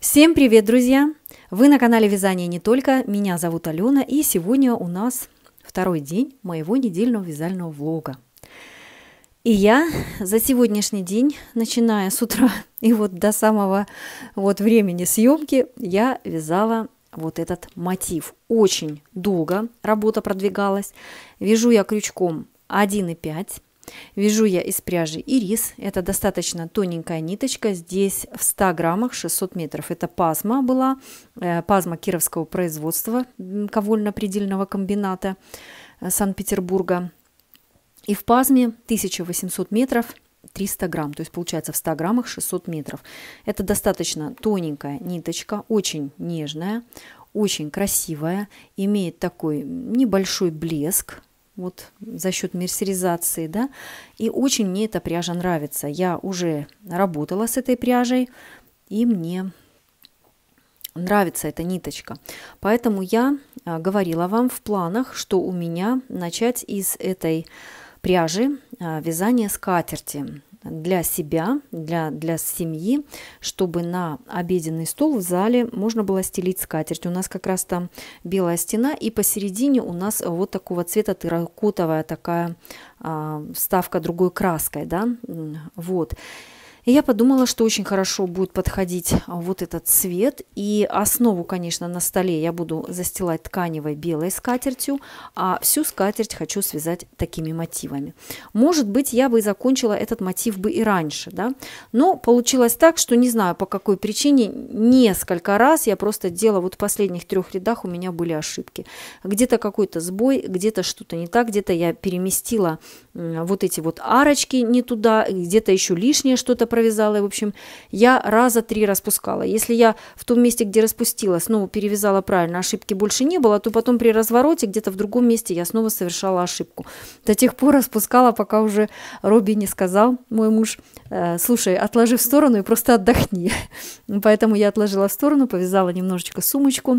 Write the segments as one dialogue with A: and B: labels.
A: Всем привет, друзья! Вы на канале Вязание не только. Меня зовут Алена, и сегодня у нас второй день моего недельного вязального влога. И я за сегодняшний день, начиная с утра и вот до самого вот времени съемки, я вязала вот этот мотив. Очень долго работа продвигалась. Вяжу я крючком 1,5 Вяжу я из пряжи ирис. Это достаточно тоненькая ниточка. Здесь в 100 граммах 600 метров. Это пазма была. Э, пазма кировского производства ковольно-предельного комбината э, Санкт-Петербурга. И в пазме 1800 метров 300 грамм, то есть получается в 100 граммах 600 метров. Это достаточно тоненькая ниточка, очень нежная, очень красивая, имеет такой небольшой блеск, вот за счет мерсеризации, да, и очень мне эта пряжа нравится. Я уже работала с этой пряжей, и мне нравится эта ниточка. Поэтому я а, говорила вам в планах, что у меня начать из этой пряжи а, вязание скатерти для себя, для, для семьи, чтобы на обеденный стол в зале можно было стелить скатерть. У нас как раз там белая стена, и посередине у нас вот такого цвета терракотовая такая а, вставка другой краской, да, вот. Вот. И я подумала, что очень хорошо будет подходить а, вот этот цвет. И основу, конечно, на столе я буду застилать тканевой белой скатертью, а всю скатерть хочу связать такими мотивами. Может быть, я бы и закончила этот мотив бы и раньше, да, но получилось так, что не знаю по какой причине несколько раз я просто делала, вот в последних трех рядах у меня были ошибки. Где-то какой-то сбой, где-то что-то не так, где-то я переместила вот эти вот арочки не туда, где-то еще лишнее что-то произошло, провязала, и, в общем, я раза три распускала. Если я в том месте, где распустила, снова перевязала правильно, ошибки больше не было, то потом при развороте где-то в другом месте я снова совершала ошибку. До тех пор распускала, пока уже Робби не сказал, мой муж, «Э, слушай, отложи в сторону и просто отдохни. Поэтому я отложила в сторону, повязала немножечко сумочку,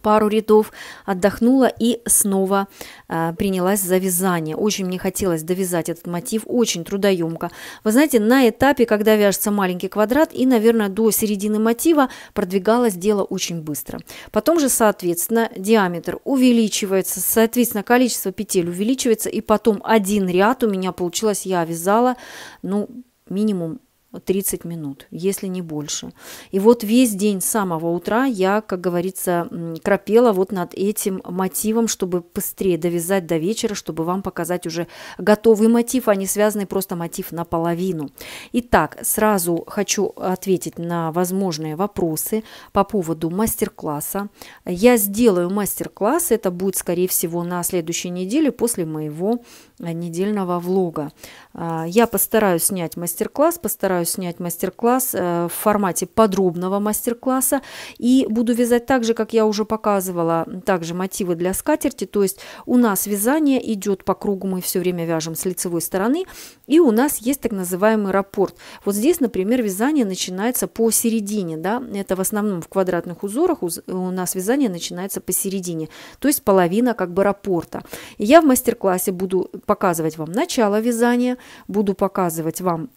A: пару рядов, отдохнула и снова э, принялась за вязание. Очень мне хотелось довязать этот мотив, очень трудоемко. Вы знаете, на этапе, когда вяжется маленький квадрат и, наверное, до середины мотива продвигалось дело очень быстро. Потом же, соответственно, диаметр увеличивается, соответственно, количество петель увеличивается, и потом один ряд у меня получилось, я вязала, ну, минимум 30 минут, если не больше. И вот весь день с самого утра я, как говорится, крапела вот над этим мотивом, чтобы быстрее довязать до вечера, чтобы вам показать уже готовый мотив, а не связанный просто мотив наполовину. Итак, сразу хочу ответить на возможные вопросы по поводу мастер-класса. Я сделаю мастер-класс, это будет, скорее всего, на следующей неделе после моего Э, недельного влога. А, я постараюсь снять мастер-класс, постараюсь снять мастер-класс э, в формате подробного мастер-класса и буду вязать так же, как я уже показывала, также мотивы для скатерти, то есть у нас вязание идет по кругу, мы все время вяжем с лицевой стороны и у нас есть так называемый раппорт. Вот здесь, например, вязание начинается посередине, да, это в основном в квадратных узорах у нас вязание начинается посередине, то есть половина как бы раппорта. я в мастер-классе буду показывать вам начало вязания, буду показывать вам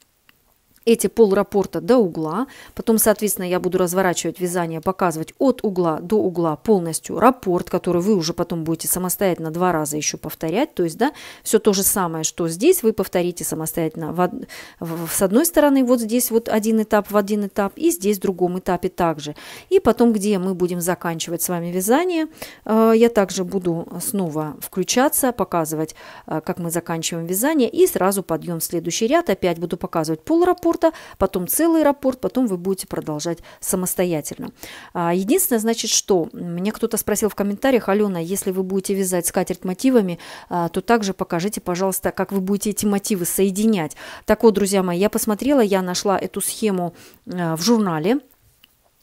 A: эти полраппорта до угла, потом, соответственно, я буду разворачивать вязание, показывать от угла до угла полностью рапорт, который вы уже потом будете самостоятельно два раза еще повторять, то есть, да, все то же самое, что здесь, вы повторите самостоятельно в, в, с одной стороны вот здесь вот один этап в один этап и здесь в другом этапе также. И потом, где мы будем заканчивать с вами вязание, э, я также буду снова включаться, показывать, э, как мы заканчиваем вязание и сразу подъем в следующий ряд, опять буду показывать полраппорт, рапорта, потом целый рапорт, потом вы будете продолжать самостоятельно. А, единственное, значит, что мне кто-то спросил в комментариях, Алена, если вы будете вязать скатерть мотивами, а, то также покажите, пожалуйста, как вы будете эти мотивы соединять. Так вот, друзья мои, я посмотрела, я нашла эту схему а, в журнале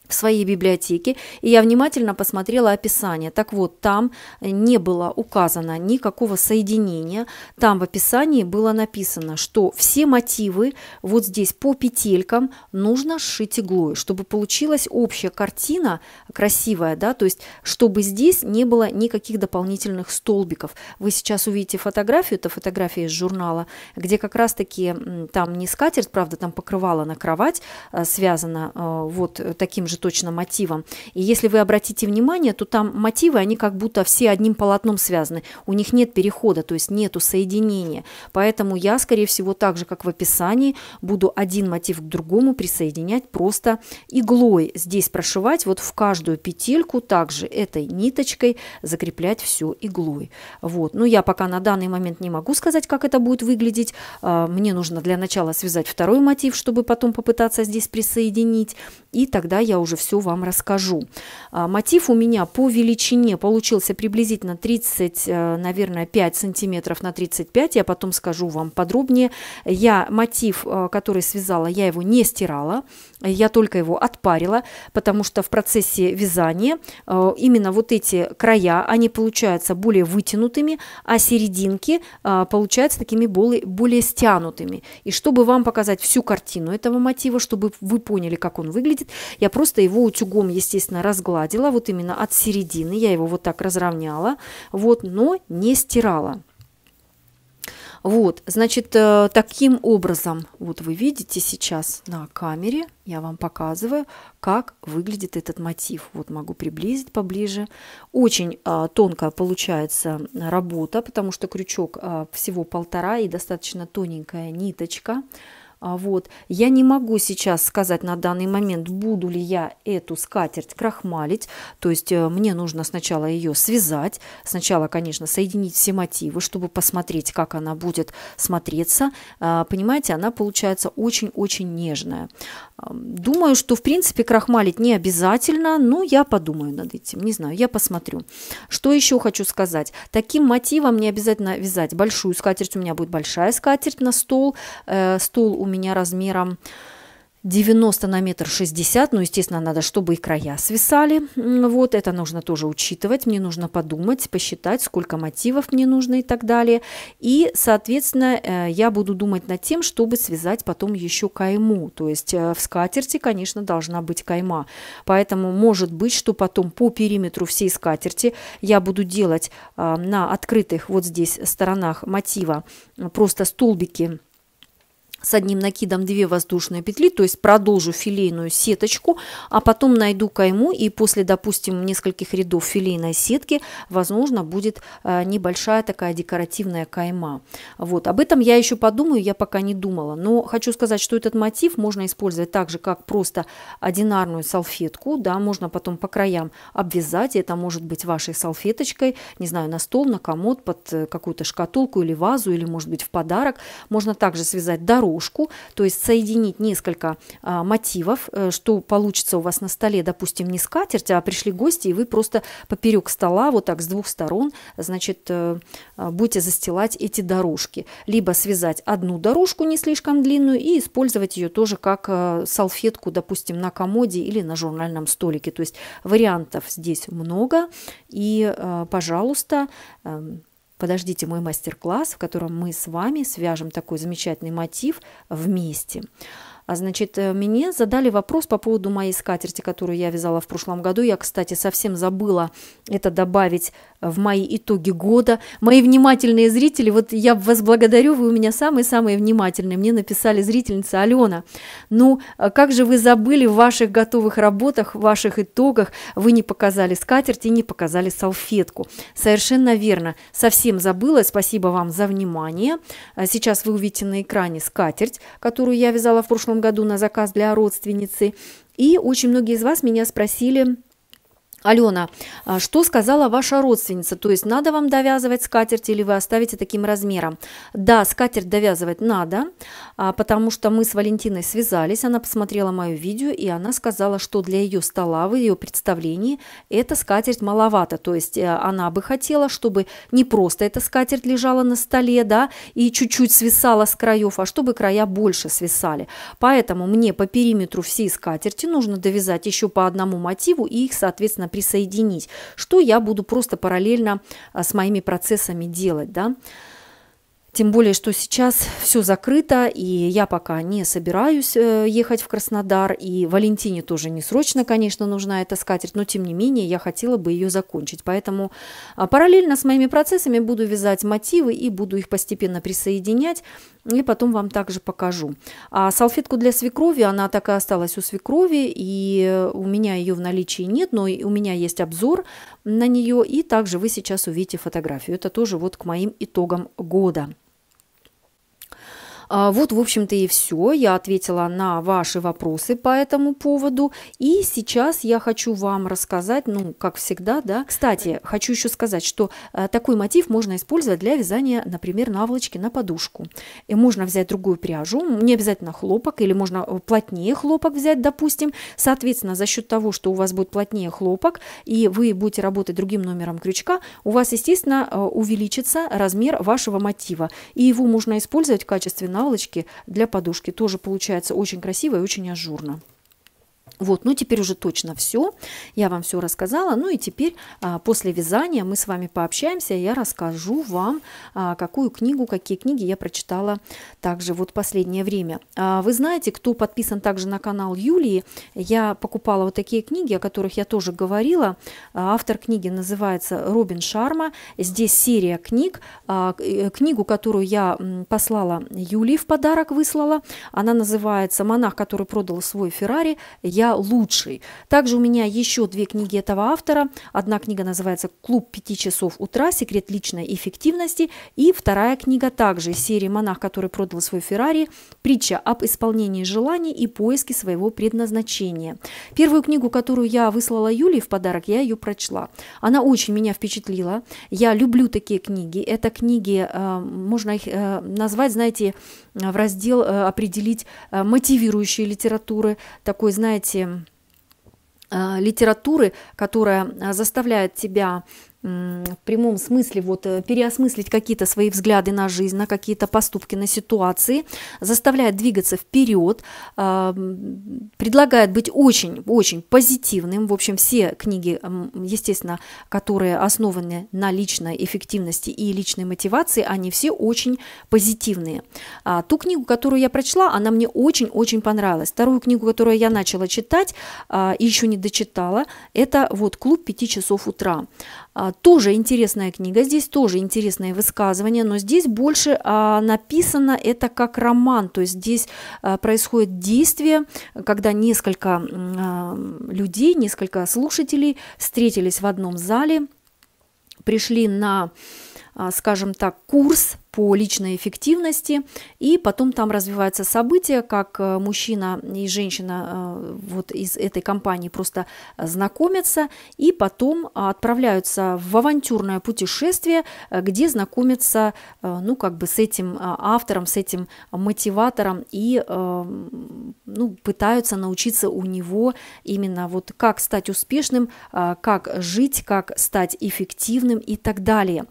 A: в своей библиотеке, и я внимательно посмотрела описание. Так вот, там не было указано никакого соединения, там в описании было написано, что все мотивы вот здесь по петелькам нужно сшить иглой, чтобы получилась общая картина красивая, да, то есть чтобы здесь не было никаких дополнительных столбиков. Вы сейчас увидите фотографию, это фотография из журнала, где как раз-таки там не скатерть, правда, там покрывало на кровать а, связано а, вот таким же же точно мотивом И если вы обратите внимание, то там мотивы, они как будто все одним полотном связаны. У них нет перехода, то есть нету соединения. Поэтому я, скорее всего, так же, как в описании, буду один мотив к другому присоединять просто иглой. Здесь прошивать вот в каждую петельку также этой ниточкой закреплять все иглой. Вот. Но я пока на данный момент не могу сказать, как это будет выглядеть. А, мне нужно для начала связать второй мотив, чтобы потом попытаться здесь присоединить. И тогда я уже уже все вам расскажу. А, мотив у меня по величине получился приблизительно 30, э, наверное, 5 сантиметров на 35. Я потом скажу вам подробнее. Я мотив, э, который связала, я его не стирала. Я только его отпарила, потому что в процессе вязания э, именно вот эти края, они получаются более вытянутыми, а серединки получаются такими более, более стянутыми. И чтобы вам показать всю картину этого мотива, чтобы вы поняли, как он выглядит, я просто просто его утюгом, естественно, разгладила, вот именно от середины, я его вот так разровняла, вот, но не стирала. Вот, значит, э, таким образом, вот вы видите сейчас на камере, я вам показываю, как выглядит этот мотив. Вот могу приблизить поближе. Очень э, тонкая получается работа, потому что крючок э, всего полтора и достаточно тоненькая ниточка. А вот. Я не могу сейчас сказать на данный момент, буду ли я эту скатерть крахмалить. То есть э, мне нужно сначала ее связать. Сначала, конечно, соединить все мотивы, чтобы посмотреть, как она будет смотреться. А, понимаете, она получается очень-очень нежная. Думаю, что в принципе крахмалить не обязательно, но я подумаю над этим, не знаю, я посмотрю. Что еще хочу сказать? Таким мотивом не обязательно вязать большую скатерть, у меня будет большая скатерть на стол, э, стол у меня размером... 90 на метр 60, ну, естественно, надо, чтобы и края свисали. Вот это нужно тоже учитывать, мне нужно подумать, посчитать, сколько мотивов мне нужно и так далее. И, соответственно, э, я буду думать над тем, чтобы связать потом еще кайму. То есть э, в скатерти, конечно, должна быть кайма. Поэтому может быть, что потом по периметру всей скатерти я буду делать э, на открытых вот здесь сторонах мотива просто столбики с одним накидом 2 воздушные петли, то есть продолжу филейную сеточку, а потом найду кайму и после, допустим, нескольких рядов филейной сетки, возможно, будет э, небольшая такая декоративная кайма. Вот, об этом я еще подумаю, я пока не думала, но хочу сказать, что этот мотив можно использовать так же, как просто одинарную салфетку, да, можно потом по краям обвязать, это может быть вашей салфеточкой, не знаю, на стол, на комод, под э, какую-то шкатулку или вазу, или, может быть, в подарок. Можно также связать дорогу, дорожку, то есть соединить несколько а, мотивов, э, что получится у вас на столе, допустим, не скатерть, а пришли гости, и вы просто поперек стола вот так с двух сторон, значит, э, а, будете застилать эти дорожки. Либо связать одну дорожку не слишком длинную и использовать ее тоже как э, салфетку, допустим, на комоде или на журнальном столике. То есть вариантов здесь много, и, пожалуйста, эм, подождите мой мастер-класс, в котором мы с вами свяжем такой замечательный мотив вместе. А Значит, э, мне задали вопрос по поводу моей скатерти, которую я вязала в прошлом году. Я, кстати, совсем забыла это добавить Э, в мои итоги года. Мои внимательные зрители, вот я вас благодарю, вы у меня самые-самые внимательные. Мне написали зрительница Алена, ну э, как же вы забыли в ваших готовых работах, в ваших итогах, вы не показали скатерть и не показали салфетку. Совершенно верно, совсем забыла, спасибо вам за внимание. Э, сейчас вы увидите на экране скатерть, которую я вязала в прошлом году на заказ для родственницы. И очень многие из вас меня спросили, Алена, а что сказала ваша родственница? То есть надо вам довязывать скатерть или вы оставите таким размером? Да, скатерть довязывать надо, а, потому что мы с Валентиной связались, она посмотрела мое видео, и она сказала, что для ее стола, в ее представлении, эта скатерть маловато. То есть э, она бы хотела, чтобы не просто эта скатерть лежала на столе, да, и чуть-чуть свисала с краев, а чтобы края больше свисали. Поэтому мне по периметру всей скатерти нужно довязать еще по одному мотиву и их, соответственно, присоединить, что я буду просто параллельно а, с моими процессами делать, да. Тем более, что сейчас все закрыто, и я пока не собираюсь э, ехать в Краснодар, и Валентине тоже не срочно, конечно, нужна эта скатерть, но тем не менее я хотела бы ее закончить. Поэтому а, параллельно с моими процессами буду вязать мотивы и буду их постепенно присоединять. И потом вам также покажу. А салфетку для свекрови, она так и осталась у свекрови. И у меня ее в наличии нет, но у меня есть обзор на нее. И также вы сейчас увидите фотографию. Это тоже вот к моим итогам года. А, вот, в общем-то, и все. Я ответила на ваши вопросы по этому поводу. И сейчас я хочу вам рассказать, ну, как всегда, да. Кстати, хочу еще сказать, что э, такой мотив можно использовать для вязания, например, наволочки на подушку. И можно взять другую пряжу, не обязательно хлопок, или можно э, плотнее хлопок взять, допустим. Соответственно, за счет того, что у вас будет плотнее хлопок, и вы будете работать другим номером крючка, у вас, естественно, э, увеличится размер вашего мотива. И его можно использовать в качестве наволочки для подушки. Тоже получается очень красиво и очень ажурно. Вот, ну теперь уже точно все, я вам все рассказала, ну и теперь а, после вязания мы с вами пообщаемся, я расскажу вам, а, какую книгу, какие книги я прочитала также вот последнее время. А, вы знаете, кто подписан также на канал Юлии, я покупала вот такие книги, о которых я тоже говорила, автор книги называется Робин Шарма, здесь серия книг, э, книгу, которую я послала Юлии в подарок, выслала, она называется «Монах, который продал свой Феррари», я лучший. Также у меня еще две книги этого автора. Одна книга называется «Клуб пяти часов утра. Секрет личной эффективности». И вторая книга также из серии «Монах, который продал свой Феррари. Притча об исполнении желаний и поиске своего предназначения». Первую книгу, которую я выслала Юлии в подарок, я ее прочла. Она очень меня впечатлила. Я люблю такие книги. Это книги, э, можно их э, назвать, знаете, в раздел э, определить э, мотивирующие литературы, такой, знаете, э, литературы, которая заставляет тебя в прямом смысле вот э, переосмыслить какие-то свои взгляды на жизнь, на какие-то поступки, на ситуации, заставляет двигаться вперед, а, предлагает быть очень-очень позитивным. В общем, все книги, естественно, которые основаны на личной эффективности и личной мотивации, они все очень позитивные. А ту книгу, которую я прочла, она мне очень-очень понравилась. Вторую книгу, которую я начала читать а, и еще не дочитала, это вот «Клуб 5 часов утра». А, тоже интересная книга, здесь тоже интересное высказывание, но здесь больше а, написано это как роман, то есть здесь а, происходит действие, когда несколько людей, несколько слушателей встретились в одном зале, пришли на а, скажем так, курс по личной эффективности, и потом там развивается событие, как э, мужчина и женщина э, вот из этой компании просто знакомятся, и потом отправляются в авантюрное путешествие, э, где знакомятся, ну, как бы с этим автором, с этим мотиватором, и, эм, ну, пытаются научиться у него именно вот как стать успешным, как жить, как стать эффективным и так далее.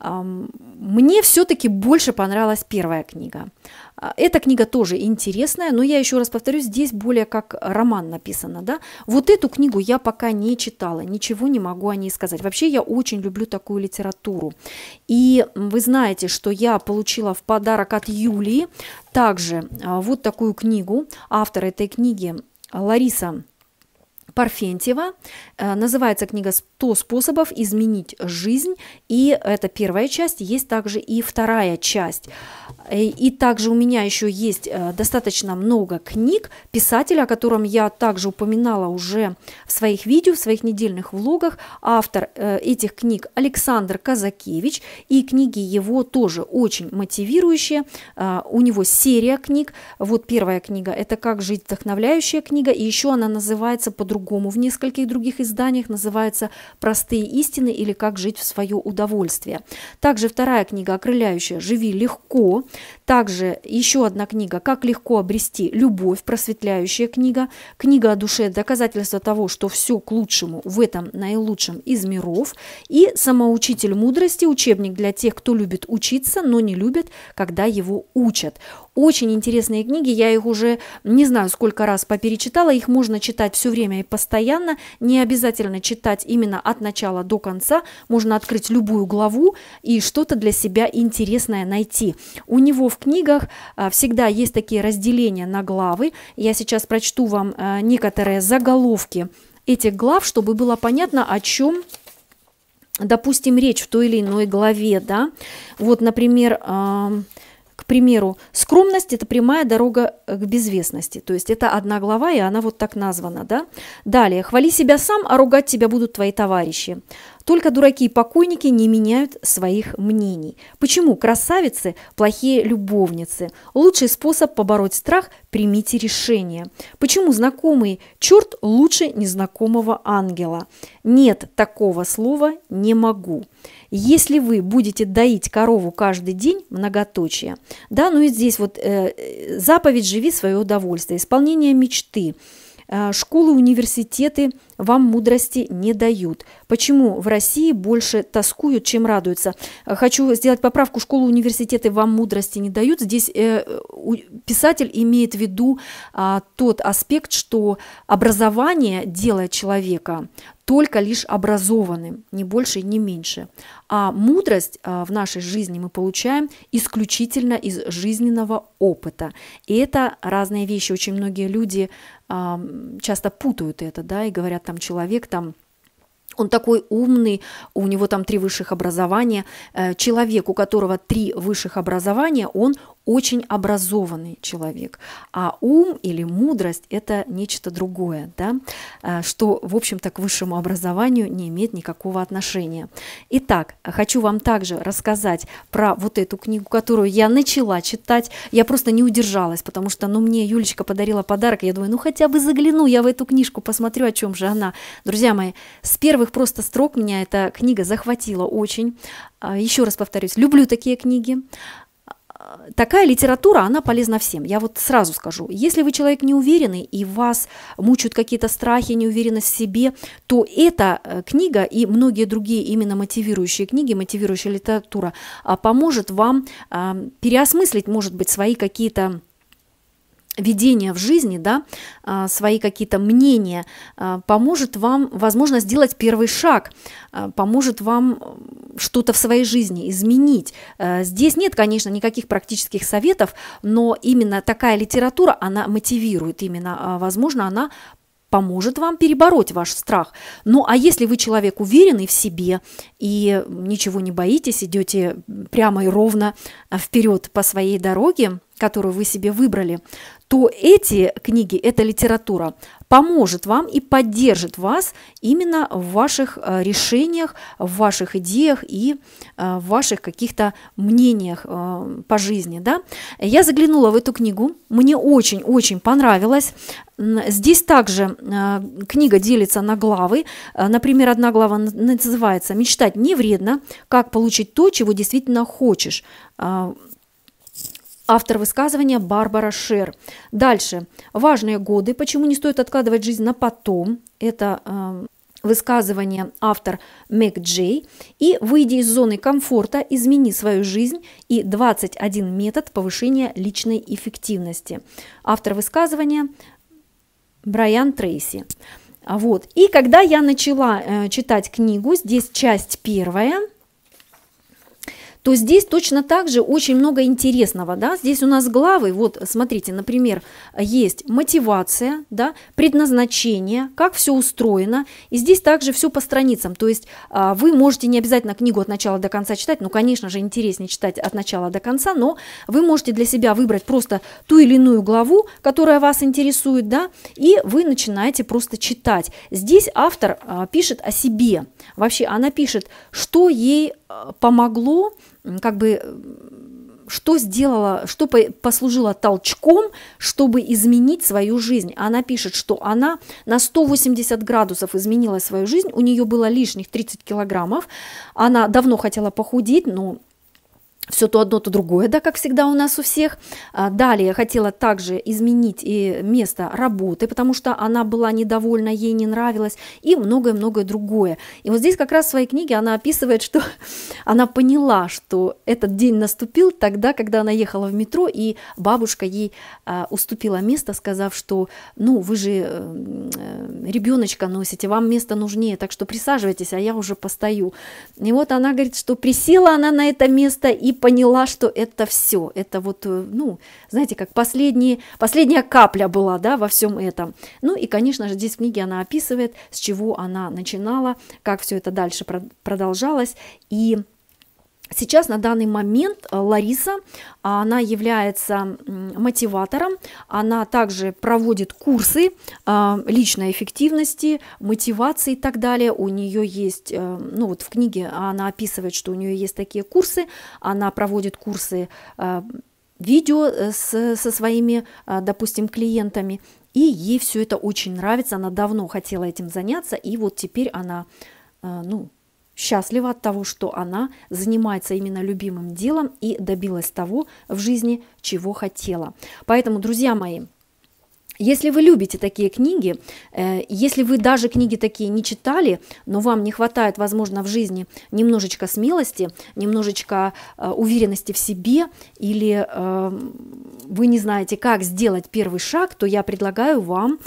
A: Мне все-таки больше понравилась первая книга. А, эта книга тоже интересная, но я еще раз повторю, здесь более как роман написано. Да? Вот эту книгу я пока не читала, ничего не могу о ней сказать. Вообще я очень люблю такую литературу. И вы знаете, что я получила в подарок от Юлии также а, вот такую книгу. Автор этой книги Лариса Парфентьева. Э, называется книга «100 способов изменить жизнь». И это первая часть. Есть также и вторая часть. Э, и также у меня еще есть э, достаточно много книг писателя, о котором я также упоминала уже в своих видео, в своих недельных влогах. Автор э, этих книг Александр Казакевич. И книги его тоже очень мотивирующие. У него серия книг. Вот первая книга – это «Как жить вдохновляющая книга». И еще она называется по-другому в нескольких других изданиях. Называется «Простые истины» или «Как жить в свое удовольствие». Также вторая книга «Окрыляющая. Живи легко». Также еще одна книга «Как легко обрести любовь», просветляющая книга, книга о душе, доказательство того, что все к лучшему в этом наилучшем из миров, и «Самоучитель мудрости», учебник для тех, кто любит учиться, но не любит, когда его учат. Очень интересные книги, я их уже не знаю сколько раз поперечитала, их можно читать все время и постоянно, не обязательно читать именно от начала до конца, можно открыть любую главу и что-то для себя интересное найти. У него в книгах а, всегда есть такие разделения на главы, я сейчас прочту вам а, некоторые заголовки этих глав, чтобы было понятно, о чем допустим, речь в той или иной главе, да, вот, например, к примеру, скромность – это прямая дорога э, к безвестности. То есть это одна глава, и она вот так названа. Да? Далее. «Хвали себя сам, а ругать тебя будут твои товарищи». Только дураки и покойники не меняют своих мнений. Почему красавицы – плохие любовницы? Лучший способ побороть страх – примите решение. Почему знакомый черт лучше незнакомого ангела? Нет такого слова «не могу». Если вы будете доить корову каждый день, многоточие, да, ну и здесь вот э, э заповедь «Живи свое удовольствие», исполнение мечты – Э, школы, университеты вам мудрости не дают. Почему в России больше тоскуют, чем радуются? Э, хочу сделать поправку. Школы, университеты вам мудрости не дают. Здесь э, писатель имеет в виду а, тот аспект, что образование делает человека только лишь образованным, не больше и не меньше. А мудрость в нашей жизни мы получаем исключительно из жизненного опыта. И это разные вещи. Очень многие люди часто путают это, да, и говорят, там человек там он такой умный, у него там три высших образования. Э, человек, у которого три высших образования, он очень образованный человек. А ум или мудрость – это нечто другое, да, э, что, в общем-то, к высшему образованию не имеет никакого отношения. Итак, хочу вам также рассказать про вот эту книгу, которую я начала читать. Я просто не удержалась, потому что, ну, мне Юлечка подарила подарок, я думаю, ну, хотя бы загляну я в эту книжку, посмотрю, о чем же она. Друзья мои, с первых просто строк меня эта книга захватила очень. Э, Еще раз повторюсь, люблю такие книги такая литература, она полезна всем. Я вот сразу скажу, если вы человек неуверенный и вас мучают какие-то страхи, неуверенность в себе, то эта э, книга и многие другие именно мотивирующие книги, мотивирующая литература а, поможет вам а, переосмыслить, может быть, свои какие-то видение в жизни, да, а, свои какие-то мнения, а, поможет вам, возможно, сделать первый шаг, а, поможет вам что-то в своей жизни изменить. Э, здесь нет, конечно, никаких практических советов, но именно такая литература, она мотивирует именно, возможно, она поможет вам перебороть ваш страх. Ну а если вы человек уверенный в себе и ничего не боитесь, идете прямо и ровно вперед по своей дороге, которую вы себе выбрали, то эти книги, эта литература поможет вам и поддержит вас именно в ваших э, решениях, в ваших идеях и э, в ваших каких-то мнениях э, по жизни. Да? Я заглянула в эту книгу, мне очень-очень понравилось. Здесь также книга делится на главы. Например, одна глава называется «Мечтать не вредно. Как получить то, чего действительно хочешь». Автор высказывания Барбара Шер. Дальше. Важные годы. Почему не стоит откладывать жизнь на потом? Это э, высказывание автор Мэг Джей. И выйди из зоны комфорта, измени свою жизнь и 21 метод повышения личной эффективности. Автор высказывания Брайан Трейси. Вот. И когда я начала э, читать книгу, здесь часть первая – то здесь точно так же очень много интересного, да, здесь у нас главы, вот смотрите, например, есть мотивация, да, предназначение, как все устроено, и здесь также все по страницам, то есть а, вы можете не обязательно книгу от начала до конца читать, ну, конечно же, интереснее читать от начала до конца, но вы можете для себя выбрать просто ту или иную главу, которая вас интересует, да, и вы начинаете просто читать. Здесь автор а, пишет о себе, вообще она пишет, что ей помогло, как бы э, что сделала, что послужило толчком, чтобы изменить свою жизнь. Она пишет, что она на 180 градусов изменила свою жизнь, у нее было лишних 30 килограммов, она давно хотела похудеть, но все то одно, то другое, да, как всегда у нас у всех. А, далее я хотела также изменить и место работы, потому что она была недовольна, ей не нравилось, и многое-многое другое. И вот здесь как раз в своей книге она описывает, что она поняла, что этот день наступил тогда, когда она ехала в метро, и бабушка ей а, уступила место, сказав, что, ну, вы же э, э, ребеночка носите, вам место нужнее, так что присаживайтесь, а я уже постою. И вот она говорит, что присела она на это место и поняла, что это все. Это вот, э, ну, знаете, как последние, последняя капля была, да, во всем этом. Ну и, конечно же, здесь в книге она описывает, с чего она начинала, как все это дальше продолжалось. И Сейчас на данный момент э, Лариса, а, она является мотиватором, она также проводит курсы а, личной эффективности, мотивации и так далее. У нее есть, э, ну вот в книге она описывает, что у нее есть такие курсы, она проводит курсы э, видео с, со своими, допустим, клиентами, и ей все это очень нравится, она давно хотела этим заняться, и вот теперь она, ну, счастлива от того, что она занимается именно любимым делом и добилась того в жизни, чего хотела. Поэтому, друзья мои, если вы любите такие книги, э, если вы даже книги такие не читали, но вам не хватает, возможно, в жизни немножечко смелости, немножечко э, уверенности в себе, или э, вы не знаете, как сделать первый шаг, то я предлагаю вам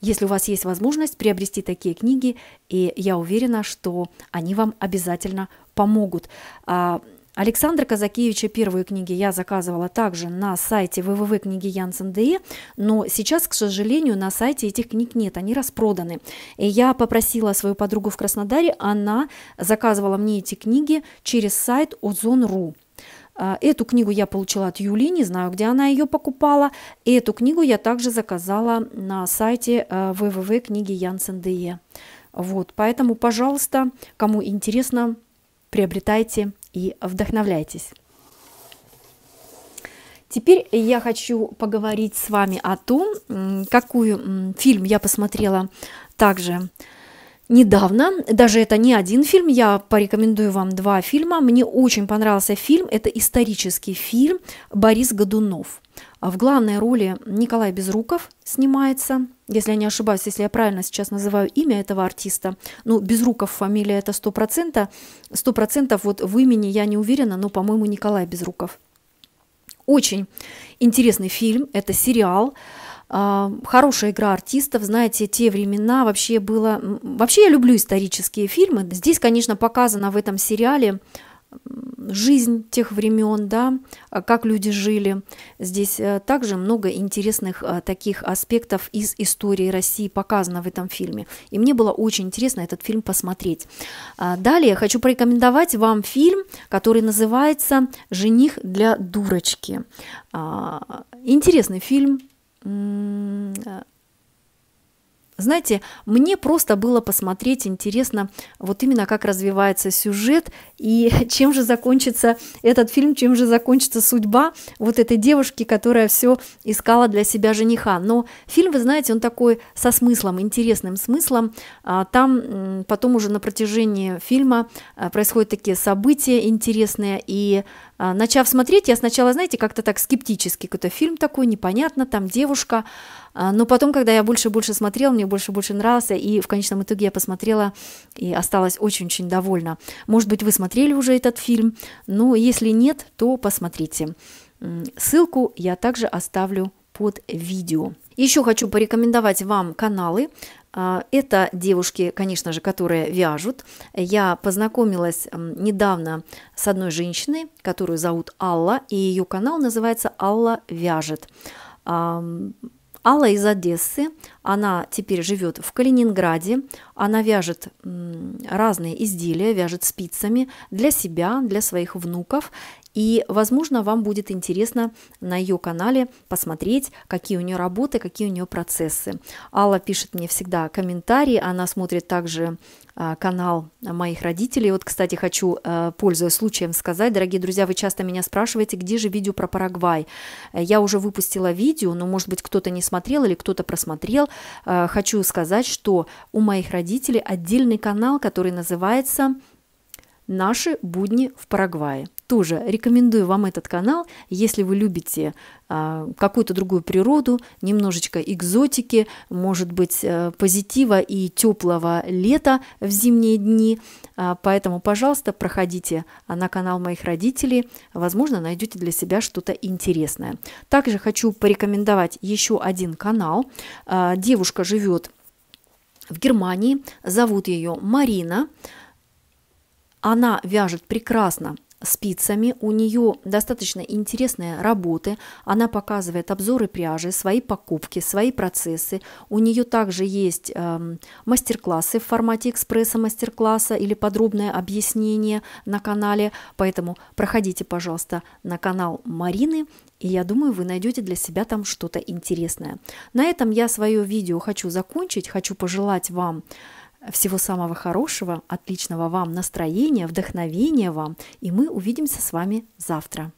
A: если у вас есть возможность приобрести такие книги, и я уверена, что они вам обязательно помогут. А, Александра Казакевича первые книги я заказывала также на сайте www.книгиянсен.де, но сейчас, к сожалению, на сайте этих книг нет, они распроданы. И я попросила свою подругу в Краснодаре, она заказывала мне эти книги через сайт ozon.ru. А, эту книгу я получила от Юли, не знаю, где она ее покупала. И эту книгу я также заказала на сайте www.книги э, Вот, поэтому, пожалуйста, кому интересно, приобретайте и вдохновляйтесь. Теперь я хочу поговорить с вами о том, какую фильм я посмотрела также недавно, даже это не один фильм, я порекомендую вам два фильма. Мне очень понравился фильм, это исторический фильм «Борис Годунов». А в главной роли Николай Безруков снимается, если я не ошибаюсь, если я правильно сейчас называю имя этого артиста. Ну, Безруков фамилия это 100%, 100% вот в имени я не уверена, но, по-моему, Николай Безруков. Очень интересный фильм, это сериал, а, хорошая игра артистов, знаете, те времена вообще было... Вообще я люблю исторические фильмы. Здесь, конечно, показана в этом сериале жизнь тех времен, да, а, как люди жили. Здесь э, также много интересных э, таких аспектов из истории России показано в этом фильме. И мне было очень интересно этот фильм посмотреть. А, далее хочу порекомендовать вам фильм, который называется «Жених для дурочки». Интересный фильм, Э, знаете, мне просто было посмотреть интересно, вот именно как развивается сюжет и чем же закончится этот фильм, чем же закончится судьба вот этой девушки, которая все искала для себя жениха. Но фильм, вы знаете, он такой со смыслом, интересным смыслом. А, там потом уже на протяжении фильма э, происходят такие события интересные, и а, начав смотреть, я сначала, знаете, как-то так скептически, какой-то фильм такой, непонятно, там девушка, а, но потом, когда я больше и больше смотрела, мне больше и больше нравился, и в конечном итоге я посмотрела и осталась очень-очень довольна. Может быть, вы смотрели уже этот фильм, но ну, если нет, то посмотрите. Ссылку я также оставлю под видео. Еще хочу порекомендовать вам каналы, а, это девушки, конечно же, которые вяжут. Я познакомилась недавно с одной женщиной, которую зовут Алла, и ее канал называется «Алла вяжет». Алла из Одессы, она теперь живет в Калининграде, она вяжет разные изделия, вяжет спицами для себя, для своих внуков, и, возможно, вам будет интересно на ее канале посмотреть, какие у нее работы, какие у нее процессы. Алла пишет мне всегда комментарии, она смотрит также а, канал моих родителей. Вот, кстати, хочу, э, пользуясь случаем, сказать, дорогие друзья, вы часто меня спрашиваете, где же видео про Парагвай. Э, я уже выпустила видео, но, может быть, кто-то не смотрел или кто-то просмотрел. Э, хочу сказать, что у моих родителей отдельный канал, который называется «Наши будни в Парагвае» тоже рекомендую вам этот канал, если вы любите а, какую-то другую природу, немножечко экзотики, может быть, э, позитива и теплого лета в зимние дни. А, поэтому, пожалуйста, проходите на канал моих родителей, возможно, найдете для себя что-то интересное. Также хочу порекомендовать еще один канал. А, девушка живет в Германии, зовут ее Марина. Она вяжет прекрасно спицами. У нее достаточно интересные работы. Она показывает обзоры пряжи, свои покупки, свои процессы. У нее также есть э, мастер-классы в формате экспресса мастер-класса или подробное объяснение на канале. Поэтому проходите, пожалуйста, на канал Марины и я думаю, вы найдете для себя там что-то интересное. На этом я свое видео хочу закончить. Хочу пожелать вам всего самого хорошего, отличного вам настроения, вдохновения вам, и мы увидимся с вами завтра.